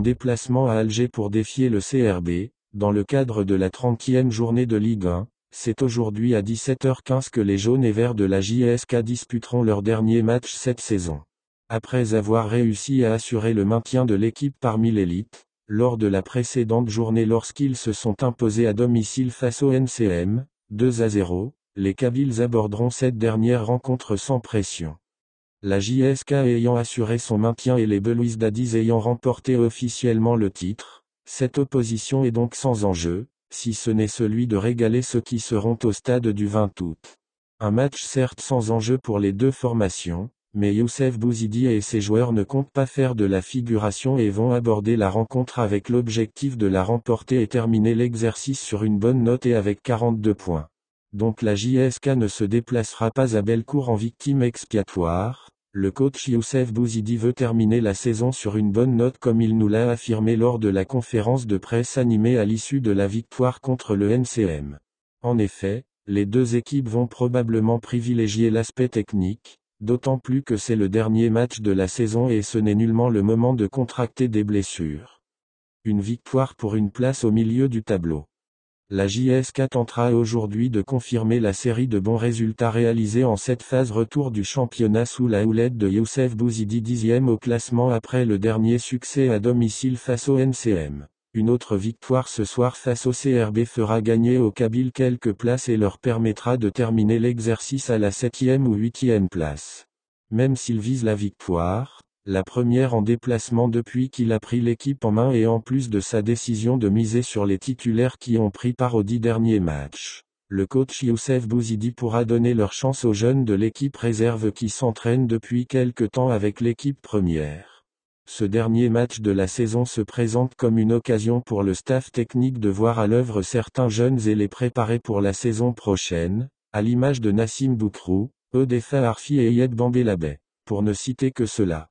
déplacement à Alger pour défier le CRB, dans le cadre de la 30e journée de Ligue 1. C'est aujourd'hui à 17h15 que les jaunes et verts de la JSK disputeront leur dernier match cette saison. Après avoir réussi à assurer le maintien de l'équipe parmi l'élite, lors de la précédente journée lorsqu'ils se sont imposés à domicile face au NCM, 2 à 0, les Cavils aborderont cette dernière rencontre sans pression la JSK ayant assuré son maintien et les Belouis Dadis ayant remporté officiellement le titre, cette opposition est donc sans enjeu, si ce n'est celui de régaler ceux qui seront au stade du 20 août. Un match certes sans enjeu pour les deux formations, mais Youssef Bouzidi et ses joueurs ne comptent pas faire de la figuration et vont aborder la rencontre avec l'objectif de la remporter et terminer l'exercice sur une bonne note et avec 42 points. Donc la JSK ne se déplacera pas à Belcourt en victime expiatoire, le coach Youssef Bouzidi veut terminer la saison sur une bonne note comme il nous l'a affirmé lors de la conférence de presse animée à l'issue de la victoire contre le NCM. En effet, les deux équipes vont probablement privilégier l'aspect technique, d'autant plus que c'est le dernier match de la saison et ce n'est nullement le moment de contracter des blessures. Une victoire pour une place au milieu du tableau. La JSK tentera aujourd'hui de confirmer la série de bons résultats réalisés en cette phase retour du championnat sous la houlette de Youssef Bouzidi 10e au classement après le dernier succès à domicile face au NCM. Une autre victoire ce soir face au CRB fera gagner au Kabyle quelques places et leur permettra de terminer l'exercice à la 7e ou 8e place. Même s'ils visent la victoire, la première en déplacement depuis qu'il a pris l'équipe en main et en plus de sa décision de miser sur les titulaires qui ont pris part aux dix derniers matchs. Le coach Youssef Bouzidi pourra donner leur chance aux jeunes de l'équipe réserve qui s'entraînent depuis quelque temps avec l'équipe première. Ce dernier match de la saison se présente comme une occasion pour le staff technique de voir à l'œuvre certains jeunes et les préparer pour la saison prochaine, à l'image de Nassim Boukrou, Odefa Arfi et Yed labé, pour ne citer que cela.